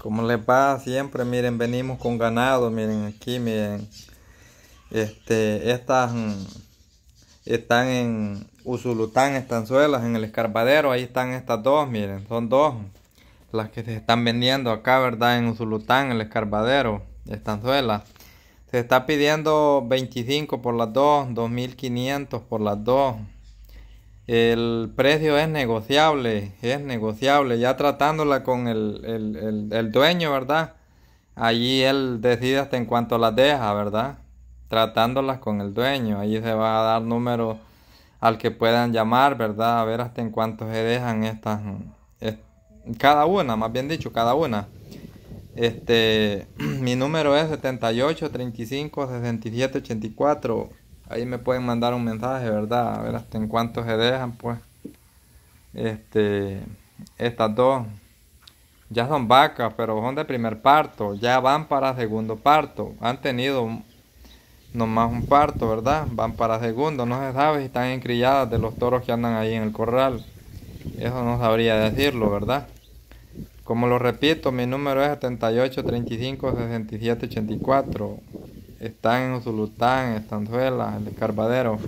Como les va siempre, miren, venimos con ganado, miren aquí, miren. Este, estas mm, están en Usulután, estanzuelas, en el escarbadero, ahí están estas dos, miren, son dos. Las que se están vendiendo acá, ¿verdad? En Usulután, el escarbadero, estanzuelas. Se está pidiendo 25 por las dos, 2500 por las dos. El precio es negociable, es negociable, ya tratándola con el, el, dueño, ¿verdad? Allí él decide hasta en cuanto las deja, ¿verdad? Tratándolas con el dueño, allí se va a dar número al que puedan llamar, ¿verdad? A ver hasta en cuánto se dejan estas, cada una, más bien dicho, cada una. Este, mi número es 78 35 67 84 ahí me pueden mandar un mensaje, ¿verdad? A ver hasta en cuánto se dejan, pues. Este, estas dos ya son vacas, pero son de primer parto, ya van para segundo parto. Han tenido nomás un parto, ¿verdad? Van para segundo, no se sabe si están encrilladas de los toros que andan ahí en el corral. Eso no sabría decirlo, ¿verdad? Como lo repito, mi número es 78 35 67 84 están en Usulután, Estanzuela, el Carbadero.